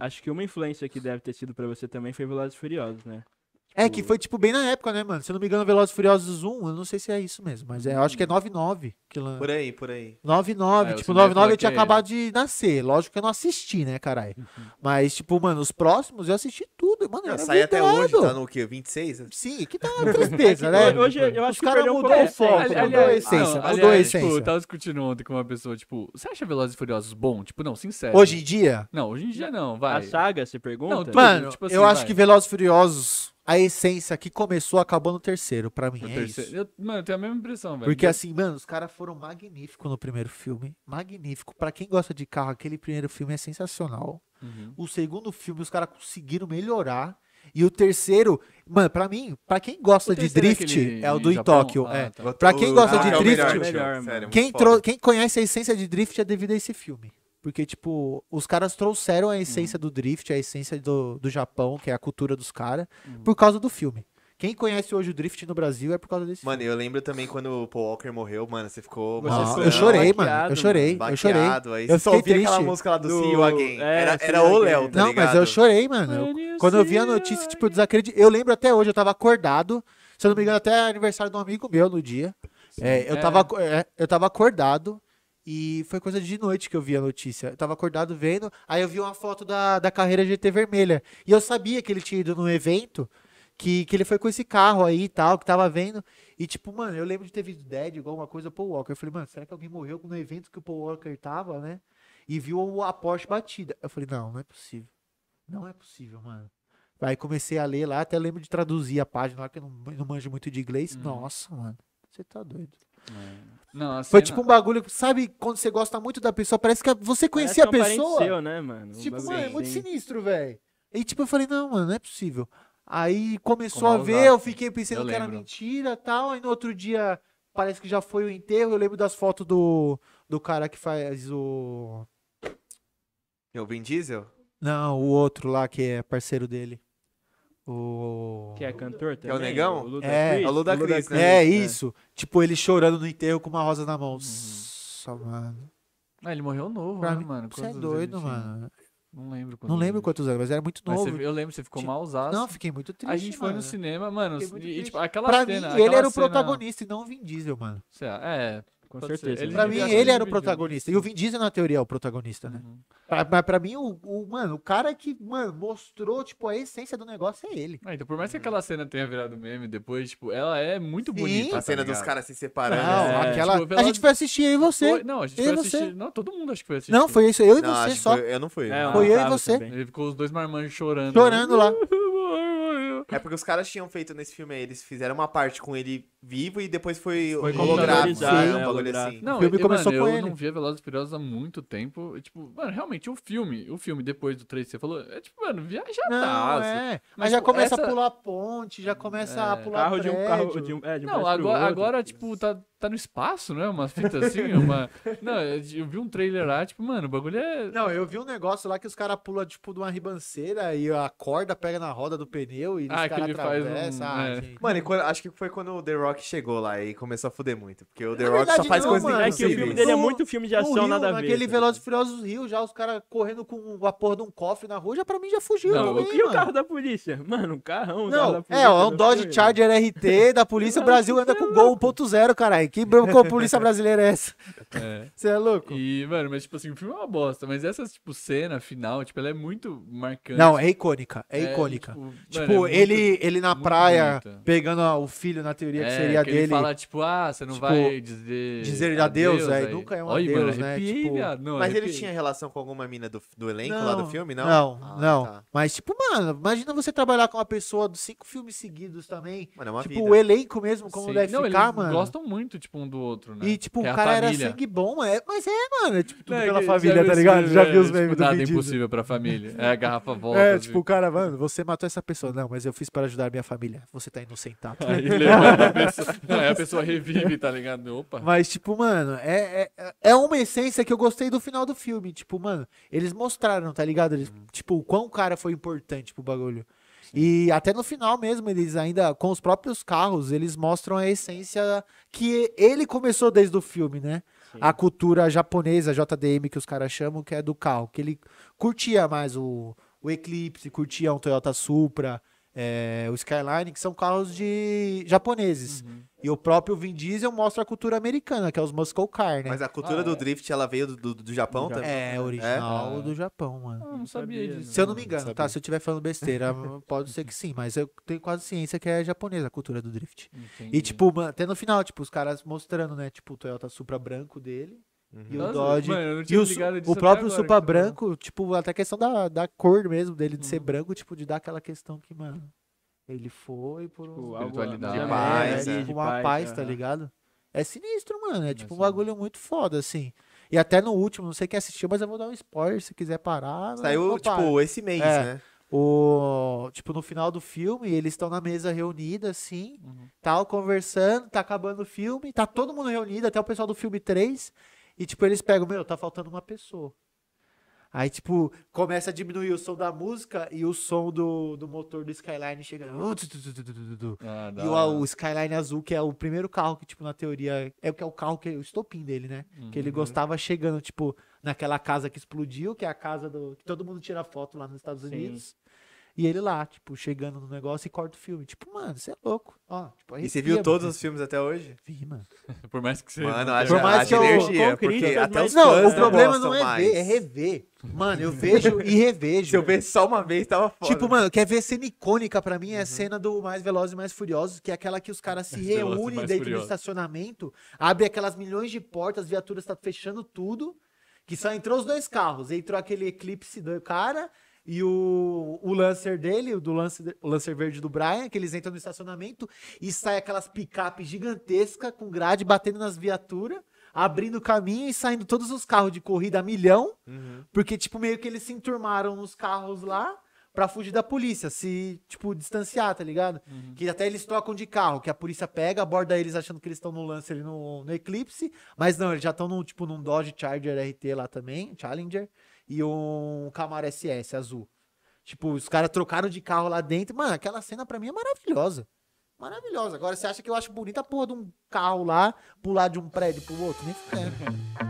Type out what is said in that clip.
Acho que uma influência que deve ter sido para você também foi Velozes e Furiosos, né? É, tipo que foi, tipo, bem na época, né, mano? Se eu não me engano, Velozes e Furiosos 1, eu não sei se é isso mesmo, mas é, eu acho que é 99. Que lan... Por aí, por aí. 99, ah, é, tipo, 99 eu tinha é. acabado de nascer. Lógico que eu não assisti, né, caralho? Uhum. Mas, tipo, mano, os próximos eu assisti mano, saiu até hoje, tá no quê? 26? Sim, que tá uma tristeza, é né? Hoje eu acho que cara mudou o foco, aliás, mudou a essência. mudou a essência. Tipo, eu tava discutindo ontem com uma pessoa, tipo, você acha Velozes e Furiosos bom? Tipo, não, sincero. Hoje em dia? Não, hoje em dia não, vai. A saga, você pergunta? mano, tipo eu assim, acho que Velozes e Furiosos a essência que começou acabou no terceiro, para mim. é terceiro. Eu, mano, eu tenho a mesma impressão, velho. Porque assim, mano, os caras foram magníficos no primeiro filme. Magnífico. para quem gosta de carro, aquele primeiro filme é sensacional. Uhum. O segundo filme, os caras conseguiram melhorar. E o terceiro, mano, pra mim, pra quem gosta de é drift, é, é o do em Tóquio. Ah, é. Tá. Pra quem gosta ah, de é drift, melhor, é é quem, quem conhece a essência de drift é devido a esse filme. Porque, tipo, os caras trouxeram a essência uhum. do drift, a essência do, do Japão, que é a cultura dos caras, uhum. por causa do filme. Quem conhece hoje o Drift no Brasil é por causa desse Mano, filme. eu lembro também quando o Paul Walker morreu, mano, você ficou... eu chorei, mano, eu chorei, eu chorei. Aí eu só ouvi aquela música lá do, do... See You Again. É, era, era o Léo, tá Não, ligado? mas eu chorei, mano. Eu, quando eu vi a notícia, tipo, eu desacredito. Eu lembro até hoje, eu tava acordado, se eu não me engano, até é aniversário de um amigo meu no dia. É, eu, tava, é, é eu tava acordado, e foi coisa de noite que eu vi a notícia. Eu tava acordado vendo, aí eu vi uma foto da, da carreira GT vermelha. E eu sabia que ele tinha ido num evento, que, que ele foi com esse carro aí e tal, que tava vendo. E tipo, mano, eu lembro de ter visto Dead, igual uma coisa, Paul Walker. Eu falei, mano, será que alguém morreu no evento que o Paul Walker tava, né? E viu a Porsche batida. Eu falei, não, não é possível. Não é possível, mano. Aí comecei a ler lá, até lembro de traduzir a página lá, que eu não, não manjo muito de inglês. Hum. Nossa, mano, você tá doido. É. Não, assim Foi tipo não. um bagulho, sabe quando você gosta muito da pessoa, parece que você conhecia parece a é pessoa. Seu, né, mano? Tipo, mano, é muito assim. sinistro, velho. E tipo, eu falei, não, mano, não é possível. Aí começou a ver, eu fiquei pensando eu que era mentira tal. Aí no outro dia, parece que já foi o enterro. Eu lembro das fotos do, do cara que faz o. É o Vin Diesel? Não, o outro lá que é parceiro dele. O... Que é cantor também? Que é o Negão? O Luda é, Chris. É, o Luda, Luda Chris, né? né? É, isso. É. Tipo, ele chorando no enterro com uma rosa na mão. Uhum. Nossa, mano. Ah, ele morreu novo, pra né, mim, mano? Você é doido, mano. Não lembro quantos Não lembro quantos anos, mas era muito novo. Você, eu lembro, você ficou malzaço. Não, fiquei muito triste. A gente mano. foi no cinema, mano, assim, e, tipo, aquela pra cena. Mim, aquela ele era cena... o protagonista e não o Vin Diesel, mano. É, é. Com certeza. Ele pra mim, ele era o né? protagonista. E o Vin Diesel, na teoria, é o protagonista, né? Uhum. Pra, pra, mim, o, o, mano, o cara que, mano, mostrou, tipo, a essência do negócio é ele. Ah, então, por mais que aquela cena tenha virado meme depois, tipo, ela é muito Sim. bonita. A tá cena tá dos caras se separando. É, não, é, aquela... Tipo, pela... A gente foi assistir, eu e você. Foi... Não, a gente eu foi assistir... Não, todo mundo acho que foi assistir. Não, foi isso, eu e não, você só. Foi... Eu não fui. É, foi eu e você. Também. Ele ficou os dois marmanjos chorando. Chorando né? lá. É porque os caras tinham feito nesse filme aí, eles fizeram uma parte com ele vivo e depois foi, foi holográfico, né? né, um bagulho assim. Não, o filme eu, começou mano, com eu ele. não via Velozes e Furiosos há muito tempo. E, tipo, mano, realmente, o filme, o filme depois do 3 que você falou, é tipo, mano, viaja Não, é. Mas, Mas já tipo, começa essa... a pular ponte, já começa é, a pular carro prédio. de um carro de um, é, de um Não, agora, agora, tipo, tá tá no espaço, não é? Uma fita assim, uma... Não, é eu vi um trailer lá, tipo, mano, o bagulho é... Não, eu vi um negócio lá que os caras pulam, tipo, de uma ribanceira e a corda pega na roda do pneu e ah, os caras atravessam. Um... Ah, é. gente... Mano, quando, acho que foi quando o The Rock chegou lá e começou a fuder muito, porque o The na Rock verdade, só faz coisas mano. É que o filme dele é muito filme de ação, Rio, nada a ver. Aquele tá? Velozes e Furiosos Rio, já os caras correndo com a porra de um cofre na rua, já pra mim já fugiu não, também, E o carro da polícia? Mano, o carrão não, carro da é, polícia. É, é um Dodge Charger RT da polícia, o Brasil anda com Gol 1.0, caralho. Que com a polícia brasileira é essa? Você é. é louco? E, mano, mas tipo assim, o filme é uma bosta, mas essa, tipo, cena final, tipo, ela é muito marcante. Não, é icônica, é, é icônica. Tipo, tipo mano, é ele, muito, ele na praia, pegando o filho na teoria que é, seria que dele. Ele fala, tipo, ah, você não tipo, vai dizer. Dizer adeus, adeus aí. nunca é um Olha, adeus, mano, né? tipo... não, mas arrepiei. ele tinha relação com alguma mina do, do elenco não, lá do filme, não? Não, ah, não. Tá. Mas, tipo, mano, imagina você trabalhar com uma pessoa dos cinco filmes seguidos também. Mano, é uma tipo, vida. o elenco mesmo, como Sim. deve não, ficar, mano. Gostam muito tipo, um do outro, né? E, tipo, é o cara família. era sangue bom, é... mas é, mano, é, tipo, tudo é, pela família, tá ligado? Já vi os memes tipo, do Nada impossível pra família. É, a garrafa é, volta. É, tipo, o assim. cara, mano, você matou essa pessoa. Não, mas eu fiz para ajudar a minha família. Você tá inocentado. Aí a pessoa. Não, aí a pessoa revive, tá ligado? Opa. Mas, tipo, mano, é, é, é uma essência que eu gostei do final do filme. Tipo, mano, eles mostraram, tá ligado? Eles, hum. Tipo, o quão o cara foi importante pro bagulho. E até no final mesmo, eles ainda, com os próprios carros, eles mostram a essência que ele começou desde o filme, né? Sim. A cultura japonesa, JDM, que os caras chamam, que é do carro. Que ele curtia mais o, o Eclipse, curtia um Toyota Supra, é, o Skyline, que são carros de japoneses. Uhum. E o próprio Vin Diesel mostra a cultura americana, que é os muscle car, né? Mas a cultura ah, do é. drift, ela veio do, do, do Japão do também? É, né? original é? do Japão, mano. Eu não sabia disso. Se eu não me engano, não tá? Se eu estiver falando besteira, pode ser que sim, mas eu tenho quase ciência que é japonesa a cultura do drift. Entendi. E, tipo, até no final, tipo, os caras mostrando, né? Tipo, o Toyota Supra branco dele Uhum. E o Dodge. Mano, e o, o próprio agora, Supa Branco, tipo, até a questão da, da cor mesmo dele, de uhum. ser branco, tipo, de dar aquela questão que, mano. Ele foi por tipo, um. É, né? Tipo, De paz, é, uma paz, paz tá ligado? É sinistro, mano. É, é tipo um bagulho muito foda, assim. E até no último, não sei quem assistiu, mas eu vou dar um spoiler se quiser parar. Né, Saiu, tipo, para. esse mês, é, né? O, tipo, no final do filme, eles estão na mesa reunida, assim, uhum. tal, conversando, tá acabando o filme, tá todo mundo reunido, até o pessoal do filme 3. E, tipo, eles pegam, meu, tá faltando uma pessoa. Aí, tipo, começa a diminuir o som da música e o som do, do motor do Skyline chega. Ah, e o, o, Skyline azul, que é o primeiro carro que, tipo, na teoria, é o que é o carro que é o estopim dele, né? Uhum. Que ele uhum. gostava chegando, tipo, naquela casa que explodiu, que é a casa do. que todo mundo tira foto lá nos Estados Unidos. Sim. E ele lá, tipo, chegando no negócio e corta o filme. Tipo, mano, você é louco. Ó, tipo, arrepia, e você viu mano. todos os filmes até hoje? Vi, mano. Por mais que você. Mano, haja, eu, energia, porque até os Não, o problema não é mais. ver, é rever. Mano, eu vejo e revejo. Se eu ver só uma vez, tava foda. Tipo, mano, quer ver cena icônica pra mim? É a uhum. cena do Mais Velozes e Mais Furiosos, que é aquela que os caras se reúnem dentro furioso. do estacionamento, abre aquelas milhões de portas, as viaturas estão tá fechando tudo, que só entrou os dois carros. Entrou aquele Eclipse do cara e o, o Lancer dele, do lance o Lancer verde do Brian, que eles entram no estacionamento e sai aquelas picapes gigantescas com grade batendo nas viaturas, abrindo caminho e saindo todos os carros de corrida a milhão, uhum. porque, tipo, meio que eles se enturmaram nos carros lá para fugir da polícia, se, tipo, distanciar, tá ligado? Uhum. Que até eles trocam de carro, que a polícia pega, aborda eles achando que eles estão no Lancer e no, no Eclipse, mas não, eles já estão, tipo, num Dodge Charger RT lá também, Challenger, e um Camaro SS azul. Tipo, os caras trocaram de carro lá dentro. Mano, aquela cena pra mim é maravilhosa. Maravilhosa. Agora, você acha que eu acho bonita a porra de um carro lá pular de um prédio pro outro? Nem fudendo.